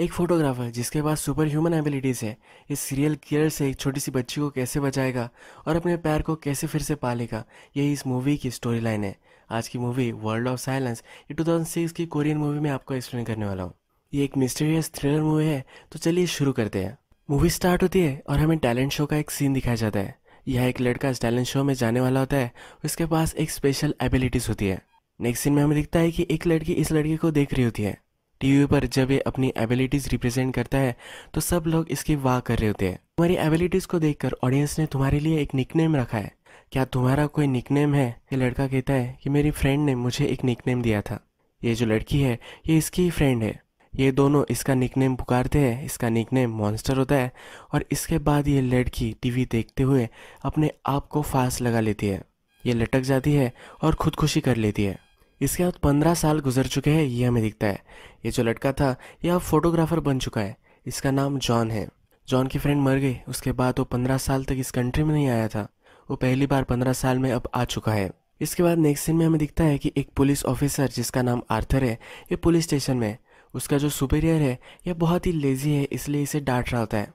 एक फोटोग्राफर जिसके पास super human abilities है इस सीरियल किलर से एक छोटी सी बच्ची को कैसे बचाएगा और अपने पैर को कैसे फिर से पालेगा यही इस मूवी की स्टोरी लाइन है आज की मूवी वर्ल्ड ऑफ साइलेंस ये 2006 की कोरियन मूवी में आपको एक्सप्लेन करने वाला हूँ ये एक मिस्टीरियस थ्रिलर मूवी है तो चलिए शुरू करते हैं मूवी स्टार्ट होती है और हमें टैलेंट शो का एक सीन दिखाया जाता है यह एक लड़का टैलेंट शो में जाने वाला होता है उसके पास एक स्पेशल एबिलिटीज़ होती है नेक्स्ट सीन में हमें दिखता है कि एक लड़की इस लड़की को देख रही होती है टीवी पर जब ये अपनी एबिलिटीज़ रिप्रेजेंट करता है तो सब लोग इसकी वाह कर रहे होते हैं तुम्हारी एबिलिटीज़ को देखकर ऑडियंस ने तुम्हारे लिए एक निक रखा है क्या तुम्हारा कोई निक है ये लड़का कहता है कि मेरी फ्रेंड ने मुझे एक निक दिया था ये जो लड़की है ये इसकी ही फ्रेंड है ये दोनों इसका निक पुकारते हैं इसका निक मॉन्स्टर होता है और इसके बाद ये लड़की टीवी देखते हुए अपने आप को फांस लगा लेती है ये लटक जाती है और खुदकुशी कर लेती है इसके बाद पंद्रह साल गुजर चुके हैं ये हमें दिखता है ये जो लड़का था यह अब फोटोग्राफर बन चुका है इसका नाम जॉन है जॉन की फ्रेंड मर गई उसके बाद वो पंद्रह साल तक इस कंट्री में नहीं आया था वो पहली बार पंद्रह साल में अब आ चुका है इसके बाद नेक्स्ट सीन में हमें दिखता है कि एक पुलिस ऑफिसर जिसका नाम आर्थर है ये पुलिस स्टेशन में उसका जो सुपेरियर है यह बहुत ही लेजी है इसलिए इसे डांट रहा होता है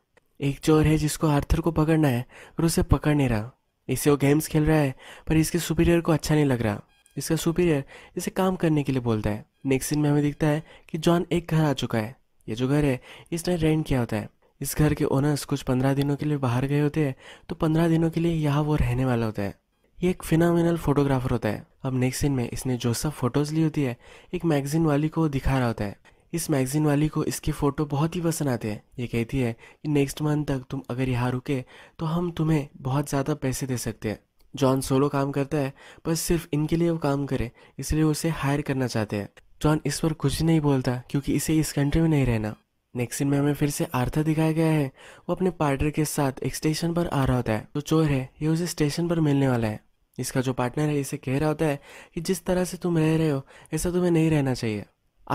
एक चोर है जिसको आर्थर को पकड़ना है और उसे पकड़ नहीं रहा इसे वो गेम्स खेल रहा है पर इसके सुपीरियर को अच्छा नहीं लग रहा इसका सुपीरियर इसे काम करने के लिए बोलता है नेक्स्ट सीन में हमें दिखता है कि जॉन एक घर आ चुका है ये जो घर है इसने रेंट किया होता है इस घर के ओनर्स कुछ पंद्रह दिनों के लिए बाहर गए होते हैं तो पंद्रह दिनों के लिए यहाँ वो रहने वाला होता है ये एक फिनोमिनल फोटोग्राफर होता है अब नेक्स्ट सीन में इसने जो सब फोटोज ली होती है एक मैगजीन वाली को दिखा रहा होता है इस मैगजीन वाली को इसकी फ़ोटो बहुत ही पसंद आते हैं ये कहती है कि नेक्स्ट मंथ तक तुम अगर यहाँ रुके तो हम तुम्हें बहुत ज़्यादा पैसे दे सकते हैं जॉन सोलो काम करता है बस सिर्फ इनके लिए वो काम करे इसलिए उसे हायर करना चाहते हैं जॉन इस पर कुछ नहीं बोलता क्योंकि इसे इस कंट्री में नहीं रहना नेक्स्ट सीन में हमें फिर से आर्था दिखाया गया है वो अपने पार्टनर के साथ एक स्टेशन पर आ रहा होता है जो चोर है ये उसे स्टेशन पर मिलने वाला है इसका जो पार्टनर है इसे कह रहा होता है कि जिस तरह से तुम रह रहे हो ऐसा तुम्हें नहीं रहना चाहिए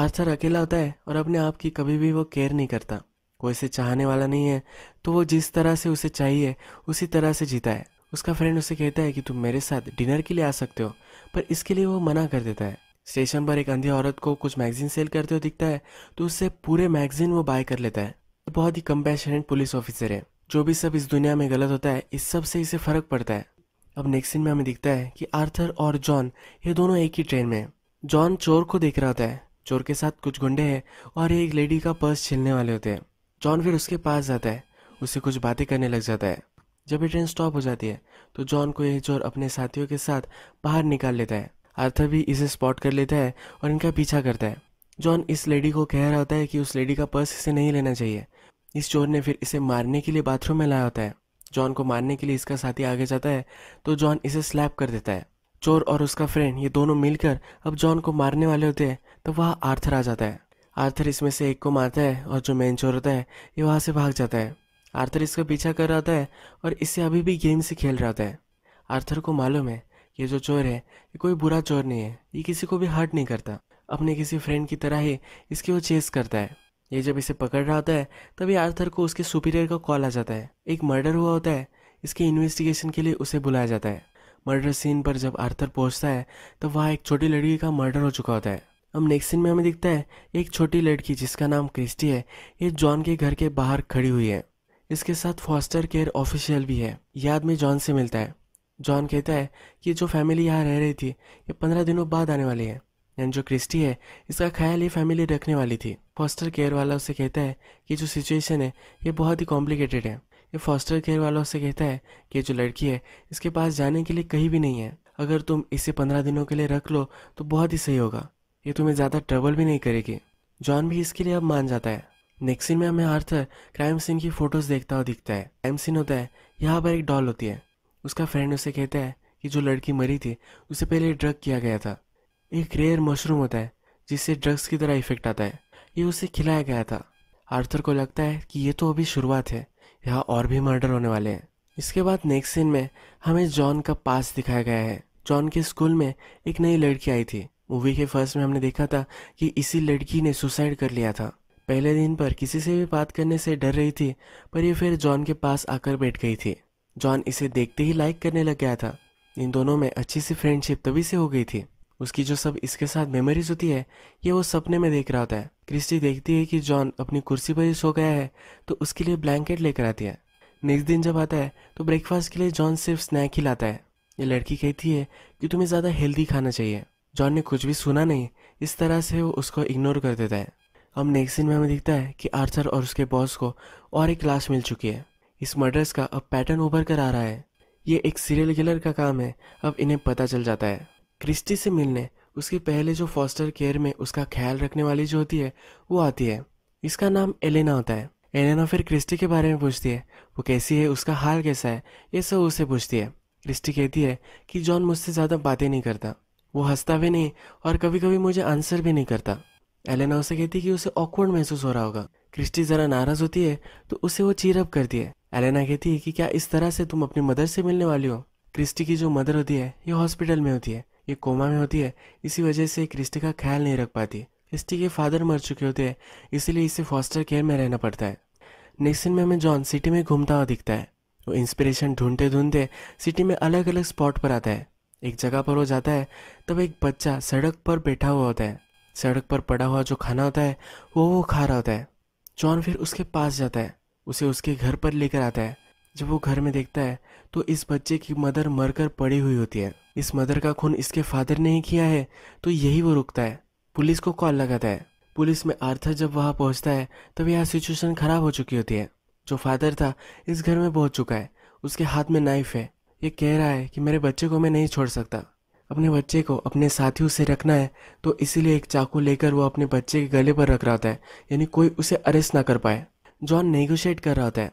आर्थर अकेला होता है और अपने आप की कभी भी वो केयर नहीं करता कोई इसे चाहने वाला नहीं है तो वो जिस तरह से उसे चाहिए उसी तरह से जीता है उसका फ्रेंड उसे कहता है कि तुम मेरे साथ डिनर के लिए आ सकते हो पर इसके लिए वो मना कर देता है स्टेशन पर एक अंधी औरत को कुछ मैगजीन सेल करते हुए दिखता है तो उससे पूरे मैगजीन वो बाय कर लेता है तो बहुत ही कंपैशनेट पुलिस ऑफिसर है जो भी सब इस दुनिया में गलत होता है इस सब से इसे फर्क पड़ता है अब नेक्स्ट सीन में हमें दिखता है कि आर्थर और जॉन ये दोनों एक ही ट्रेन में जॉन चोर को देख रहा होता है चोर के साथ कुछ गुंडे हैं और एक लेडी का पर्स छीलने वाले होते हैं जॉन फिर उसके पास जाता है उससे कुछ बातें करने लग जाता है जब ये ट्रेन स्टॉप हो जाती है तो जॉन को यह चोर अपने साथियों के साथ बाहर निकाल लेता है आर्थर भी इसे स्पॉट कर लेता है और इनका पीछा करता है जॉन इस लेडी को कह रहा होता है कि उस लेडी का पर्स इसे नहीं लेना चाहिए इस चोर ने फिर इसे मारने के लिए बाथरूम में लाया होता है जॉन को मारने के लिए इसका साथी आगे जाता है तो जॉन इसे स्लैप कर देता है चोर और उसका फ्रेंड ये दोनों मिलकर अब जॉन को मारने वाले होते हैं तो वह आर्थर आ जाता है आर्थर इसमें से एक को मारता है और जो मेन चोर होता है ये वहाँ से भाग जाता है आर्थर इसका पीछा कर रहा है और इसे अभी भी गेम से खेल रहा है आर्थर को मालूम है ये जो चोर है ये कोई बुरा चोर नहीं है ये किसी को भी हर्ट नहीं करता अपने किसी फ्रेंड की तरह ही इसकी वो चेस करता है ये जब इसे पकड़ रहा होता है तभी आर्थर को उसके सुपीरियर का कॉल आ जाता है एक मर्डर हुआ होता है इसके इन्वेस्टिगेशन के लिए उसे बुलाया जाता है मर्डर सीन पर जब आर्थर पहुंचता है तो वहाँ एक छोटी लड़की का मर्डर हो चुका होता है अब नेक्स्ट सीन में हमें दिखता है एक छोटी लड़की जिसका नाम क्रिस्टी है ये जॉन के घर के बाहर खड़ी हुई है इसके साथ फॉस्टर केयर ऑफिशियल भी है ये आदमी जॉन से मिलता है जॉन कहता है कि जो फैमिली यहाँ रह रही थी ये पंद्रह दिनों बाद आने वाली है यानी जो क्रिस्टी है इसका ख्याल ये फैमिली रखने वाली थी फॉस्टर केयर वाला उसे कहता है कि जो सिचुएशन है ये बहुत ही कॉम्प्लिकेटेड है ये फॉस्टर केयर वाला उससे कहता है कि जो लड़की है इसके पास जाने के लिए कहीं भी नहीं है अगर तुम इसे पंद्रह दिनों के लिए रख लो तो बहुत ही सही होगा ये तुम्हें ज़्यादा ट्रबल भी नहीं करेगी जॉन भी इसके लिए अब मान जाता है नेक्स्ट सीन में हमें आर्थर क्राइम सीन की फोटोज़ देखता हुआ दिखता है क्राइम सीन होता है यहाँ पर एक डॉल होती है उसका फ्रेंड उसे कहता है कि जो लड़की मरी थी उसे पहले ड्रग किया गया था एक रेयर मशरूम होता है जिससे ड्रग्स की तरह इफेक्ट आता है ये उसे खिलाया गया था आर्थर को लगता है कि ये तो अभी शुरुआत है यहाँ और भी मर्डर होने वाले हैं इसके बाद नेक्स्ट सीन में हमें जॉन का पास दिखाया गया है जॉन के स्कूल में एक नई लड़की आई थी मूवी के फर्स्ट में हमने देखा था कि इसी लड़की ने सुसाइड कर लिया था पहले दिन पर किसी से भी बात करने से डर रही थी पर यह फिर जॉन के पास आकर बैठ गई थी जॉन इसे देखते ही लाइक करने लग गया था इन दोनों में अच्छी सी फ्रेंडशिप तभी से हो गई थी उसकी जो सब इसके साथ मेमोरीज होती है ये वो सपने में देख रहा होता है क्रिस्टी देखती है कि जॉन अपनी कुर्सी पर ही सो गया है तो उसके लिए ब्लैंकेट लेकर आती है नेक्स्ट दिन जब आता है तो ब्रेकफास्ट के लिए जॉन सिर्फ स्नैक ही लाता है ये लड़की कहती है कि तुम्हें ज़्यादा हेल्दी खाना चाहिए जॉन ने कुछ भी सुना नहीं इस तरह से वो उसको इग्नोर कर देता है अब नेक्स्ट सीन में हमें दिखता है कि आर्थर और उसके बॉस को और एक क्लास मिल चुकी है इस मर्डर्स का अब पैटर्न उभर कर आ रहा है ये एक सीरियल किलर का काम है अब इन्हें पता चल जाता है क्रिस्टी से मिलने उसके पहले जो फॉस्टर केयर में उसका ख्याल रखने वाली जो होती है वो आती है इसका नाम एलेना होता है एलेना फिर क्रिस्टी के बारे में पूछती है वो कैसी है उसका हाल कैसा है ये सब उसे पूछती है क्रिस्टी कहती है कि जॉन मुझसे ज़्यादा बातें नहीं करता वो हंसता भी नहीं और कभी कभी मुझे आंसर भी नहीं करता एलेना उसे कहती है कि उसे ऑकवर्ड महसूस हो रहा होगा क्रिस्टी ज़रा नाराज़ होती है तो उसे वो चीरअप करती है एलेना कहती है कि क्या इस तरह से तुम अपनी मदर से मिलने वाली हो क्रिस्टी की जो मदर होती है ये हॉस्पिटल में होती है ये कोमा में होती है इसी वजह से क्रिस्टी का ख्याल नहीं रख पाती क्रिस्टी के फादर मर चुके होते हैं इसीलिए इसे फॉस्टर केयर में रहना पड़ता है नेक्स्ट में हमें जॉन सिटी में घूमता हुआ दिखता है वो इंस्पिरेशन ढूंढते ढूंढते सिटी में अलग अलग स्पॉट पर आता है एक जगह पर वो जाता है तब एक बच्चा सड़क पर बैठा हुआ होता है सड़क पर पड़ा हुआ जो खाना होता है वो वो खा रहा होता है जॉन फिर उसके पास जाता है उसे उसके घर पर लेकर आता है जब वो घर में देखता है तो इस बच्चे की मदर मरकर पड़ी हुई होती है इस मदर का खून इसके फादर ने ही किया है तो यही वो रुकता है पुलिस को कॉल लगाता है पुलिस में आर्थर जब वहाँ पहुँचता है तब यह सिचुएशन खराब हो चुकी होती है जो फादर था इस घर में पहुँच चुका है उसके हाथ में नाइफ है ये कह रहा है कि मेरे बच्चे को मैं नहीं छोड़ सकता अपने बच्चे को अपने साथियों से रखना है तो इसीलिए एक चाकू लेकर वो अपने बच्चे के गले पर रख रहा था यानी कोई उसे अरेस्ट ना कर पाए जॉन नेगोशिएट कर रहा था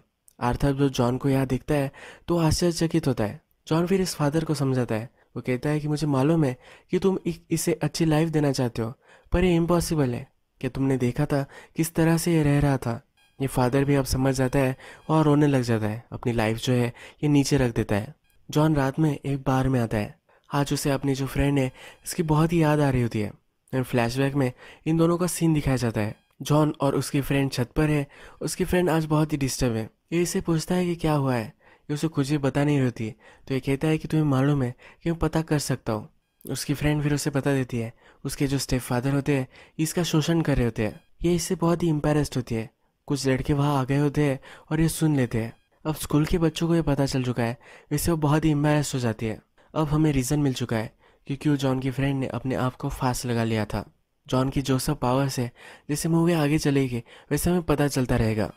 आर्थर जब जॉन को यहाँ दिखता है तो आश्चर्यचकित होता है जॉन फिर इस फादर को समझाता है वो कहता है कि मुझे मालूम है कि तुम इसे अच्छी लाइफ देना चाहते हो पर ये इम्पॉसिबल है कि तुमने देखा था किस तरह से ये रह रहा था ये फादर भी अब समझ जाता है और रोने लग जाता है अपनी लाइफ जो है ये नीचे रख देता है जॉन रात में एक बार में आता है आज उसे अपनी जो फ्रेंड है इसकी बहुत ही याद आ रही होती है एंड फ्लैशबैक में इन दोनों का सीन दिखाया जाता है जॉन और उसकी फ्रेंड छत पर है उसकी फ्रेंड आज बहुत ही डिस्टर्ब है ये इसे पूछता है कि क्या हुआ है ये उसे कुछ भी पता नहीं रहती तो ये कहता है कि तुम्हें मालूम है कि मैं पता कर सकता हूँ उसकी फ्रेंड फिर उसे बता देती है उसके जो स्टेप फादर होते हैं इसका शोषण कर रहे होते हैं ये इससे बहुत ही इम्पेरेस्ड होती है कुछ लड़के वहाँ आ गए होते हैं और ये सुन लेते हैं अब स्कूल के बच्चों को ये पता चल चुका है इससे वो बहुत ही इम्पेरेस्ड हो जाती है अब हमें रीज़न मिल चुका है कि क्यों जॉन की फ्रेंड ने अपने आप को फास्ट लगा लिया था जॉन की जो सब पावर्स है जैसे मूवी आगे चलेगी वैसे हमें पता चलता रहेगा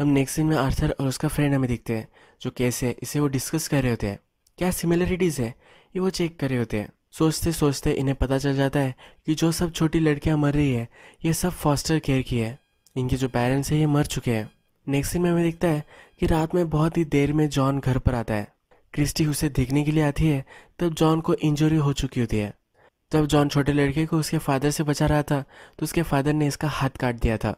हम नेक्स्ट सीन में आर्थर और उसका फ्रेंड हमें दिखते हैं जो कैसे है इसे वो डिस्कस कर रहे होते हैं क्या सिमिलरिटीज़ है ये वो चेक कर रहे होते हैं सोचते सोचते इन्हें पता चल जाता है कि जो सब छोटी लड़कियां मर रही है ये सब फॉस्टर केयर की है इनके जो पेरेंट्स हैं ये मर चुके हैं नेक्स्ट सीन में हमें दिखता है कि रात में बहुत ही देर में जॉन घर पर आता है क्रिस्टी उसे देखने के लिए आती है तब जॉन को इंजरी हो चुकी होती है जब जॉन छोटे लड़के को उसके फादर से बचा रहा था तो उसके फादर ने इसका हाथ काट दिया था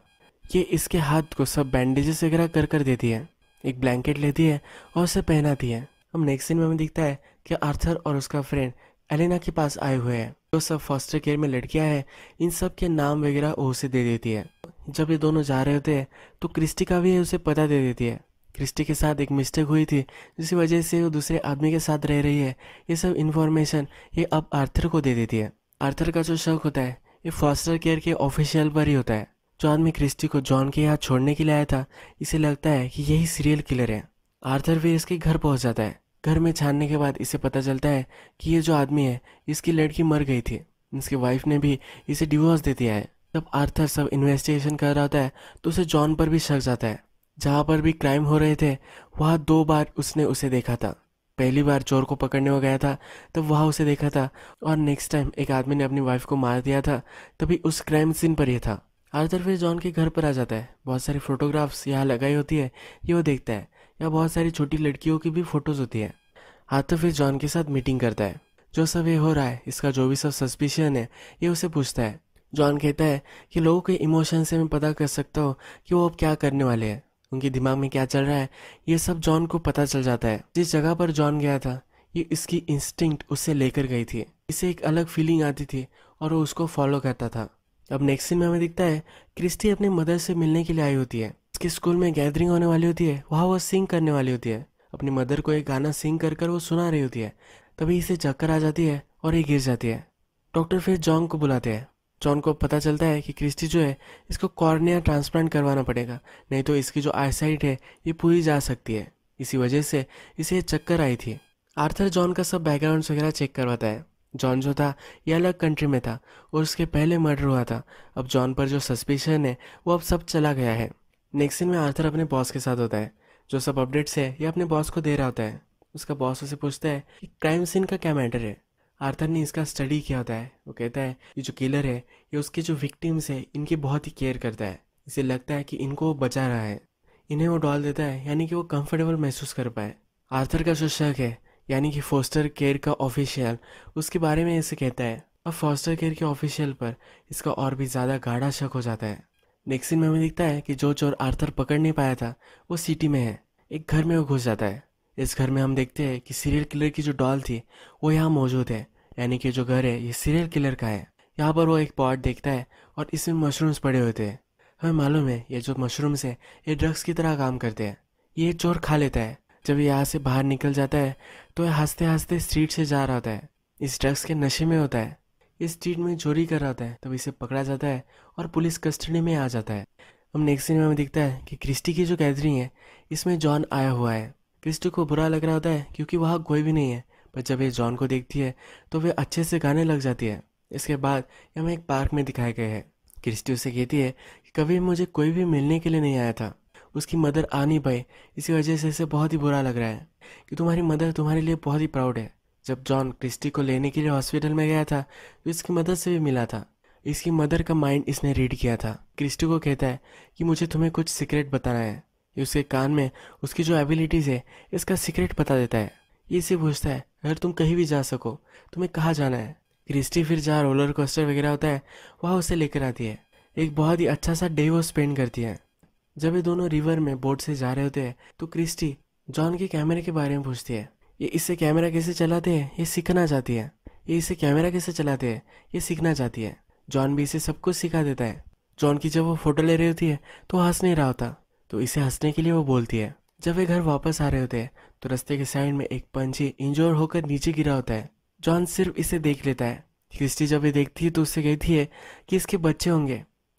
ये इसके हाथ को सब बैंडेजेस वगैरह कर कर देती है एक ब्लैंकेट लेती है और उसे पहनाती है अब नेक्स्ट सीन में हमें दिखता है कि आर्थर और उसका फ्रेंड एलिना के पास आए हुए हैं जो सब फॉस्टर केयर में लड़कियां हैं इन सब के नाम वगैरह उसे दे देती है जब ये दोनों जा रहे होते हैं तो क्रिस्टी का भी उसे पता दे देती है क्रिस्टी के साथ एक मिस्टेक हुई थी जिसकी वजह से वो दूसरे आदमी के साथ रह रही है ये सब इन्फॉर्मेशन ये अब आर्थर को दे देती है आर्थर का जो शक होता है ये फॉस्टर केयर के ऑफिशियल पर ही होता है जो आदमी क्रिस्टी को जॉन के यहाँ छोड़ने के लिए आया था इसे लगता है कि यही सीरियल किलर है आर्थर फिर इसके घर पहुँच जाता है घर में छानने के बाद इसे पता चलता है कि ये जो आदमी है इसकी लड़की मर गई थी इसके वाइफ ने भी इसे डिवोर्स दे दिया है जब आर्थर सब इन्वेस्टिगेशन कर रहा होता है तो उसे जॉन पर भी शक जाता है जहाँ पर भी क्राइम हो रहे थे वहाँ दो बार उसने उसे देखा था पहली बार चोर को पकड़ने हो गया था तब वहाँ उसे देखा था और नेक्स्ट टाइम एक आदमी ने अपनी वाइफ को मार दिया था तभी उस क्राइम सीन पर यह था आर्थर फिर जॉन के घर पर आ जाता है बहुत सारी फोटोग्राफ्स यहाँ लगाई होती है ये वो देखता है या बहुत सारी छोटी लड़कियों की भी फोटोज़ होती है आर्थर फिर जॉन के साथ मीटिंग करता है जो सब ये हो रहा है इसका जो भी सब सस्पिशन है ये उसे पूछता है जॉन कहता है कि लोगों के इमोशन से मैं पता कर सकता हूँ कि वो अब क्या करने वाले हैं उनके दिमाग में क्या चल रहा है ये सब जॉन को पता चल जाता है जिस जगह पर जॉन गया था ये इसकी इंस्टिंक्ट उससे लेकर गई थी इसे एक अलग फीलिंग आती थी और वो उसको फॉलो करता था अब नेक्स्ट सीन में हमें दिखता है क्रिस्टी अपने मदर से मिलने के लिए आई होती है उसके स्कूल में गैदरिंग होने वाली होती है वहाँ वो सिंग करने वाली होती है अपनी मदर को एक गाना सिंग कर कर वो सुना रही होती है तभी इसे चक्कर आ जाती है और ये गिर जाती है डॉक्टर फिर जॉन को बुलाते हैं जॉन को पता चलता है कि क्रिस्टी जो है इसको कॉर्निया ट्रांसप्लांट करवाना पड़ेगा नहीं तो इसकी जो आईसाइट है ये पूरी जा सकती है इसी वजह से इसे चक्कर आई थी आर्थर जॉन का सब बैकग्राउंड वगैरह चेक करवाता है जॉन जो था ये अलग कंट्री में था और उसके पहले मर्डर हुआ था अब जॉन पर जो सस्पेशन है वो अब सब चला गया है नेक्स्ट में आर्थर अपने बॉस के साथ होता है जो सब अपडेट्स है ये अपने बॉस को दे रहा होता है उसका बॉस उसे पूछता है कि क्राइम सीन का क्या मैटर है आर्थर ने इसका स्टडी किया होता है वो कहता है ये जो किलर है ये उसके जो विक्टिम्स है इनकी बहुत ही केयर करता है इसे लगता है कि इनको वो बचा रहा है इन्हें वो डॉल देता है यानी कि वो कंफर्टेबल महसूस कर पाए आर्थर का जो शक है यानी कि फोस्टर केयर का ऑफिशियल उसके बारे में इसे कहता है अब फॉस्टर केयर के ऑफिशियल पर इसका और भी ज़्यादा गाढ़ा शक हो जाता है नेक्स्ट में हमें दिखता है कि जो चोर आर्थर पकड़ नहीं पाया था वो सिटी में है एक घर में वो घुस जाता है इस घर में हम देखते हैं कि सीरियल किलर की जो डॉल थी वो यहाँ मौजूद है यानी कि जो घर है ये सीरियल किलर का है यहाँ पर वो एक पॉट देखता है और इसमें मशरूम्स पड़े होते हैं हमें मालूम है ये जो मशरूम्स है ये ड्रग्स की तरह काम करते हैं ये चोर खा लेता है जब ये यहाँ से बाहर निकल जाता है तो ये हंसते हंसते स्ट्रीट से जा रहा होता है इस ड्रग्स के नशे में होता है इस स्ट्रीट में चोरी कर रहा होता है तब इसे पकड़ा जाता है और पुलिस कस्टडी में आ जाता है हम नेक्स्ट सिनेमा में दिखता है कि क्रिस्टी की जो गैदरिंग है इसमें जॉन आया हुआ है क्रिस्टी को बुरा लग रहा होता है क्योंकि वहाँ कोई भी नहीं है पर जब ये जॉन को देखती है तो वे अच्छे से गाने लग जाती है इसके बाद हमें एक पार्क में दिखाए गए है क्रिस्टी उसे कहती है कि कभी मुझे कोई भी मिलने के लिए नहीं आया था उसकी मदर आ नहीं पाई इसी वजह से इसे बहुत ही बुरा लग रहा है कि तुम्हारी मदर तुम्हारे लिए बहुत ही प्राउड है जब जॉन क्रिस्टी को लेने के लिए हॉस्पिटल में गया था तो इसकी मदर से भी मिला था इसकी मदर का माइंड इसने रीड किया था क्रिस्टी को कहता है कि मुझे तुम्हें कुछ सीक्रेट बताना है ये उसके कान में उसकी जो एबिलिटीज़ है इसका सीक्रेट बता देता है ये इसे पूछता है अगर तुम कहीं भी जा सको तुम्हें कहाँ जाना है क्रिस्टी फिर जहाँ रोलर कोस्टर वगैरह होता है वहाँ उसे लेकर आती है एक बहुत ही अच्छा सा डे वो स्पेंड करती है जब ये दोनों रिवर में बोट से जा रहे होते हैं तो क्रिस्टी जॉन के कैमरे के बारे में पूछती है ये इससे कैमरा कैसे चलाते हैं ये सीखना चाहती है ये इसे कैमरा कैसे चलाते हैं ये सीखना चाहती है जॉन भी इसे सब कुछ सिखा देता है जॉन की जब वो फोटो ले रही होती है तो हंस नहीं रहा होता तो इसे हंसने के लिए वो बोलती है जब वे घर वापस आ रहे होते हैं तो रस्ते के साइड में एक पंछी इंजोर होकर नीचे गिरा होता है जॉन सिर्फ इसे देख लेता है क्रिस्टी जब ये देखती है तो उससे कहती है कि इसके बच्चे होंगे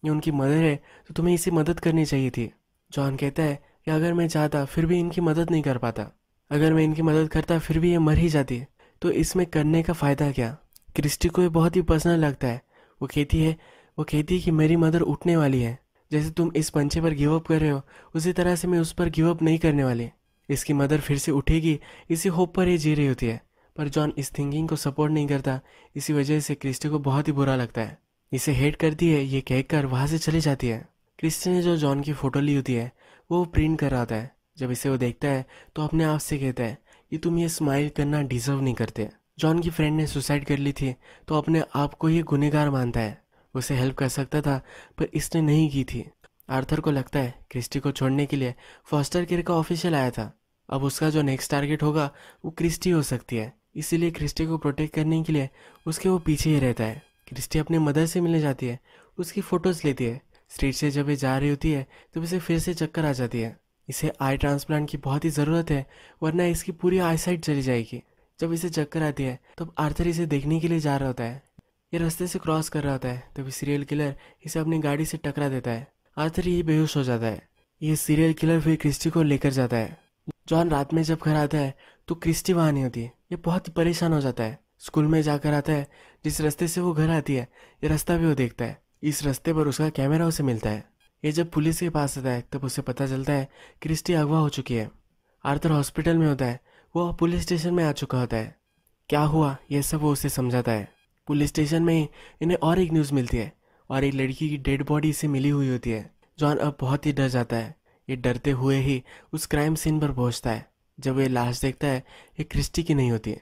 ये उनकी मदर है तो तुम्हें इसे मदद करनी चाहिए थी जॉन कहता है कि अगर मैं चाहता फिर भी इनकी मदद नहीं कर पाता अगर मैं इनकी मदद करता फिर भी ये मर ही जाती तो इसमें करने का फ़ायदा क्या क्रिस्टी को ये बहुत ही पर्सनल लगता है वो कहती है वो कहती है कि मेरी मदर उठने वाली है जैसे तुम इस पंछे पर गिव अप कर रहे हो उसी तरह से मैं उस पर गिव अप नहीं करने वाली इसकी मदर फिर से उठेगी इसी होप पर ये जी रही होती है पर जॉन इस थिंकिंग को सपोर्ट नहीं करता इसी वजह से क्रिस्टी को बहुत ही बुरा लगता है इसे हेट करती है ये कहकर वहाँ से चली जाती है क्रिस्टी ने जो जॉन की फ़ोटो ली होती है वो प्रिंट कर रहा है जब इसे वो देखता है तो अपने आप से कहता है कि तुम ये स्माइल करना डिजर्व नहीं करते जॉन की फ्रेंड ने सुसाइड कर ली थी तो अपने आप को ये गुनेगार मानता है उसे हेल्प कर सकता था पर इसने नहीं की थी आर्थर को लगता है क्रिस्टी को छोड़ने के लिए फॉस्टर केयर का ऑफिशियल आया था अब उसका जो नेक्स्ट टारगेट होगा वो क्रिस्टी हो सकती है इसीलिए क्रिस्टी को प्रोटेक्ट करने के लिए उसके वो पीछे ही रहता है क्रिस्टी अपने मदर से मिलने जाती है उसकी फ़ोटोज़ लेती है स्ट्रीट से जब ये जा रही होती है तो इसे फिर से चक्कर आ जाती है इसे आई ट्रांसप्लांट की बहुत ही ज़रूरत है वरना इसकी पूरी आई साइड चली जाएगी जब इसे चक्कर आती है तब आर्थर इसे देखने के लिए जा रहा होता है ये रास्ते से क्रॉस कर रहा होता है तभी सीरियल किलर इसे अपनी गाड़ी से टकरा देता है आर्थर ये बेहोश हो जाता है ये सीरियल किलर फिर क्रिस्टी को लेकर जाता है जॉन रात में जब घर आता है तो क्रिस्टी वहाँ नहीं होती है ये बहुत परेशान हो जाता है स्कूल में जाकर आता है जिस रास्ते से वो घर आती है ये रास्ता भी वो देखता है इस रास्ते पर उसका कैमरा उसे मिलता है ये जब पुलिस के पास आता है तब उसे पता चलता है क्रिस्टी अगवा हो चुकी है आर्थर हॉस्पिटल में होता है वो पुलिस स्टेशन में आ चुका होता है क्या हुआ यह सब वो उसे समझाता है पुलिस स्टेशन में इन्हें और एक न्यूज़ मिलती है और एक लड़की की डेड बॉडी इसे मिली हुई होती है जॉन अब बहुत ही डर जाता है ये डरते हुए ही उस क्राइम सीन पर पहुंचता है जब ये लाश देखता है ये क्रिस्टी की नहीं होती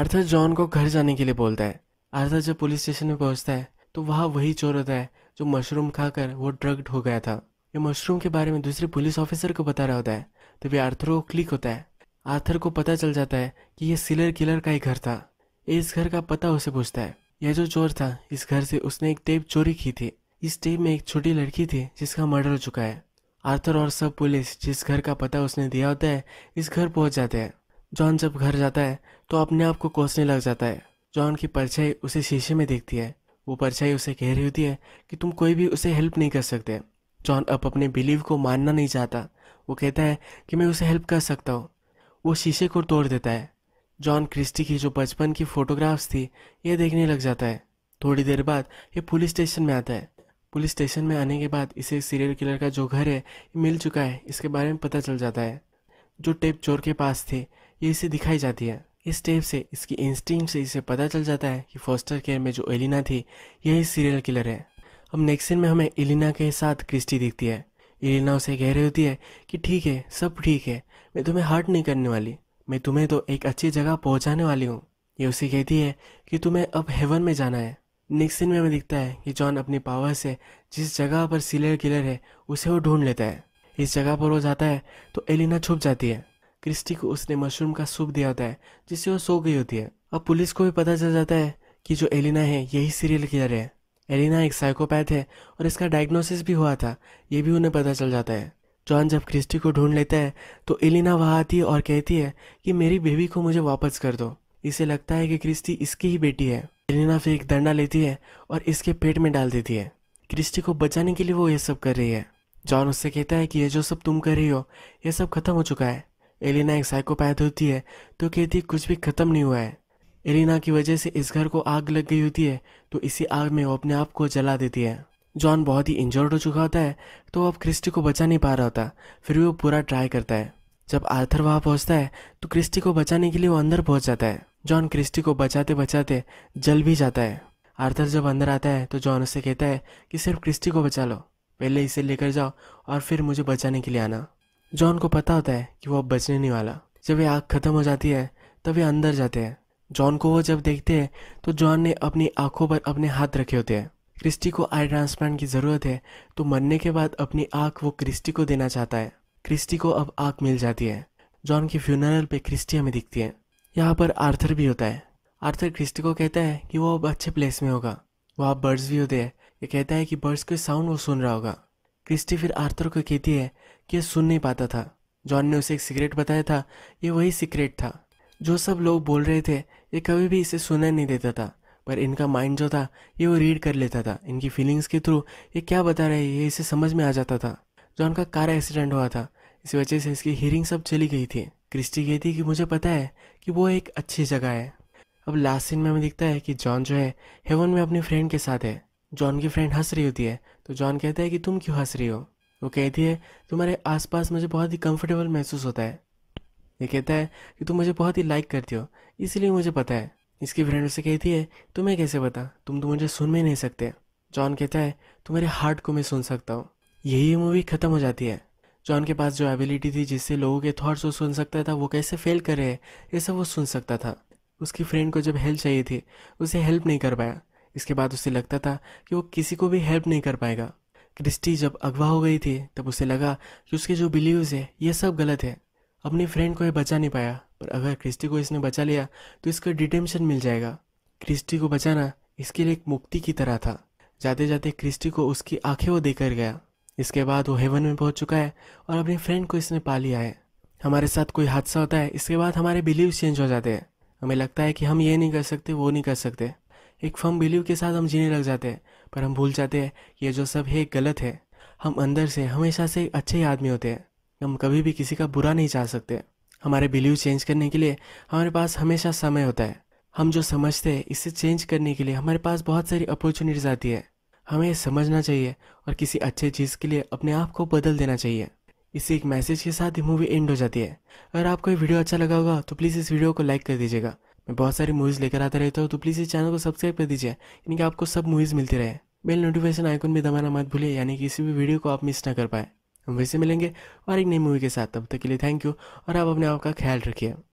आर्थर जॉन को घर जाने के लिए बोलता है आर्थर जब पुलिस स्टेशन में पहुंचता है तो वहाँ वही चोर होता है जो मशरूम खाकर वो ड्रग्ड हो गया था ये मशरूम के बारे में दूसरे पुलिस ऑफिसर को बता रहा होता है तभी आर्थर को क्लिक होता है आर्थर को पता चल जाता है कि यह सिलर किलर का ही घर था इस घर का पता उसे पूछता है यह जो चोर था इस घर से उसने एक टेप चोरी की थी इस टेप में एक छोटी लड़की थी जिसका मर्डर हो चुका है आर्थर और सब पुलिस जिस घर का पता उसने दिया होता है इस घर पहुंच जाते हैं जॉन जब घर जाता है तो अपने आप को कोसने लग जाता है जॉन की परछाई उसे शीशे में देखती है वो परछाई उसे कह रही होती है कि तुम कोई भी उसे हेल्प नहीं कर सकते जॉन अब अपने बिलीव को मानना नहीं चाहता वो कहता है कि मैं उसे हेल्प कर सकता हूँ वो शीशे को तोड़ देता है जॉन क्रिस्टी की जो बचपन की फ़ोटोग्राफ्स थी ये देखने लग जाता है थोड़ी देर बाद ये पुलिस स्टेशन में आता है पुलिस स्टेशन में आने के बाद इसे सीरियल किलर का जो घर है मिल चुका है इसके बारे में पता चल जाता है जो टेप चोर के पास थे ये इसे दिखाई जाती है इस टेप से इसकी इंस्टिंग से इसे पता चल जाता है कि फोस्टर केयर में जो एलिना थी यही सीरियल किलर है अब नेक्स्ट सीन में हमें एलिना के साथ क्रिस्टी दिखती है एलिना उसे कह रही होती है कि ठीक है सब ठीक है मैं तुम्हें हर्ट नहीं करने वाली मैं तुम्हें तो एक अच्छी जगह पहुंचाने वाली हूँ ये उसे कहती है कि तुम्हें अब हेवन में जाना है निक्सन में हमें दिखता है कि जॉन अपनी पावर से जिस जगह पर सीलर किलर है उसे वो ढूंढ लेता है इस जगह पर वो जाता है तो एलिना छुप जाती है क्रिस्टी को उसने मशरूम का सूप दिया होता है जिससे वो सो गई होती है अब पुलिस को भी पता चल जाता है कि जो एलिना है यही सीरियल किलर है एलिना एक साइकोपैथ है और इसका डायग्नोसिस भी हुआ था ये भी उन्हें पता चल जाता है जॉन जब क्रिस्टी को ढूंढ लेता है तो एलिना वहाँ आती है और कहती है कि मेरी बेबी को मुझे वापस कर दो इसे लगता है कि क्रिस्टी इसकी ही बेटी है एलिना फिर एक दंडा लेती है और इसके पेट में डाल देती है क्रिस्टी को बचाने के लिए वो ये सब कर रही है जॉन उससे कहता है कि ये जो सब तुम कर रही हो ये सब खत्म हो चुका है एलिना एक साइकोपैथ होती है तो कहती है कुछ भी खत्म नहीं हुआ है एलिना की वजह से इस घर को आग लग गई होती है तो इसी आग में वो अपने आप को जला देती है जॉन बहुत ही इंजर्ड हो चुका होता है तो अब क्रिस्टी को बचा नहीं पा रहा होता फिर भी वो पूरा ट्राई करता है जब आर्थर वहाँ पहुँचता है तो क्रिस्टी को बचाने के लिए वो अंदर पहुँच जाता है जॉन क्रिस्टी को बचाते बचाते जल भी जाता है आर्थर जब अंदर आता है तो जॉन उससे कहता है कि सिर्फ क्रिस्टी को बचा लो पहले इसे लेकर जाओ और फिर मुझे बचाने के लिए आना जॉन को पता होता है कि वो अब बचने नहीं वाला जब ये आग खत्म हो जाती है तब ये अंदर जाते हैं जॉन को वो जब देखते हैं तो जॉन ने अपनी आंखों पर अपने हाथ रखे होते हैं क्रिस्टी को आई ट्रांसप्लांट की ज़रूरत है तो मरने के बाद अपनी आँख वो क्रिस्टी को देना चाहता है क्रिस्टी को अब आंख मिल जाती है जॉन की फ्यूनरल पे क्रिस्टी हमें दिखती है यहाँ पर आर्थर भी होता है आर्थर क्रिस्टी को कहता है कि वो अब अच्छे प्लेस में होगा वहाँ बर्ड्स भी होते हैं ये कहता है कि बर्ड्स के साउंड वो सुन रहा होगा क्रिस्टी फिर आर्थर को कहती है कि ये सुन नहीं पाता था जॉन ने उसे एक सिगरेट बताया था ये वही सिगरेट था जो सब लोग बोल रहे थे ये कभी भी इसे सुना नहीं देता था पर इनका माइंड जो था ये वो रीड कर लेता था इनकी फीलिंग्स के थ्रू ये क्या बता रहे हैं ये इसे समझ में आ जाता था जॉन का कार एक्सीडेंट हुआ था इसी वजह से इसकी हियरिंग सब चली गई थी क्रिस्टी कहती है कि मुझे पता है कि वो एक अच्छी जगह है अब लास्ट सीन में हमें दिखता है कि जॉन जो है हेवन में अपनी फ्रेंड के साथ है जॉन की फ्रेंड हंस रही होती है तो जॉन कहता है कि तुम क्यों हंस रही हो वो कहती है तुम्हारे आसपास मुझे बहुत ही कंफर्टेबल महसूस होता है ये कहता है कि तुम मुझे बहुत ही लाइक करती हो इसलिए मुझे पता है इसकी फ्रेंड उसे कहती है तुम्हें कैसे पता तुम तो मुझे सुन भी नहीं सकते जॉन कहता है तुम्हारे हार्ट को मैं सुन सकता हूँ यही मूवी ख़त्म हो जाती है जॉन के पास जो एबिलिटी थी जिससे लोगों के थॉट्स वो सुन सकता था वो कैसे फेल कर रहे हैं ये सब वो सुन सकता था उसकी फ्रेंड को जब हेल्प चाहिए थी उसे हेल्प नहीं कर पाया इसके बाद उसे लगता था कि वो किसी को भी हेल्प नहीं कर पाएगा क्रिस्टी जब अगवा हो गई थी तब उसे लगा कि उसके जो बिलीव्स है ये सब गलत है अपनी फ्रेंड को ये बचा नहीं पाया पर अगर क्रिस्टी को इसने बचा लिया तो इसका डिटेंशन मिल जाएगा क्रिस्टी को बचाना इसके लिए एक मुक्ति की तरह था जाते जाते क्रिस्टी को उसकी आंखें वो देकर गया इसके बाद वो हेवन में पहुंच चुका है और अपने फ्रेंड को इसने पा लिया है हमारे साथ कोई हादसा होता है इसके बाद हमारे बिलीव चेंज हो जाते हैं हमें लगता है कि हम ये नहीं कर सकते वो नहीं कर सकते एक फर्म बिलीव के साथ हम जीने लग जाते हैं पर हम भूल जाते हैं ये जो सब है गलत है हम अंदर से हमेशा से अच्छे ही आदमी होते हैं हम कभी भी किसी का बुरा नहीं चाह सकते हमारे बिलीव चेंज करने के लिए हमारे पास हमेशा समय होता है हम जो समझते हैं इसे चेंज करने के लिए हमारे पास बहुत सारी अपॉर्चुनिटीज़ आती है हमें समझना चाहिए और किसी अच्छे चीज़ के लिए अपने आप को बदल देना चाहिए इसी एक मैसेज के साथ ही मूवी एंड हो जाती है अगर आपको ये वीडियो अच्छा लगा होगा तो प्लीज़ इस वीडियो को लाइक कर दीजिएगा मैं बहुत सारी मूवीज़ लेकर आता रहता हूँ तो प्लीज़ इस चैनल को सब्सक्राइब कर दीजिए यानी कि आपको सब मूवीज़ मिलती रहे बेल नोटिफिकेशन आइकन भी दबाना मत भूलिए यानी कि किसी भी वीडियो को आप मिस ना कर पाए हम वैसे मिलेंगे और एक नई मूवी के साथ तब तक के लिए थैंक यू और आप अपने आप का ख्याल रखिए